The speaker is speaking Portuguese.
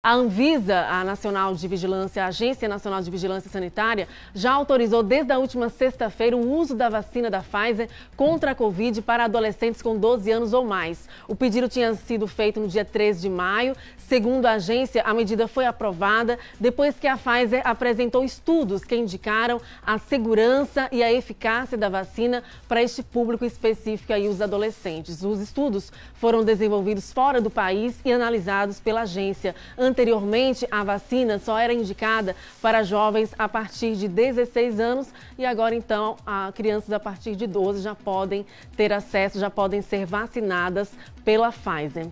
A Anvisa, a Nacional de Vigilância, a Agência Nacional de Vigilância Sanitária, já autorizou desde a última sexta-feira o uso da vacina da Pfizer contra a Covid para adolescentes com 12 anos ou mais. O pedido tinha sido feito no dia 3 de maio. Segundo a agência, a medida foi aprovada depois que a Pfizer apresentou estudos que indicaram a segurança e a eficácia da vacina para este público específico aí, os adolescentes. Os estudos foram desenvolvidos fora do país e analisados pela agência. Anteriormente, a vacina só era indicada para jovens a partir de 16 anos e agora então a crianças a partir de 12 já podem ter acesso, já podem ser vacinadas pela Pfizer.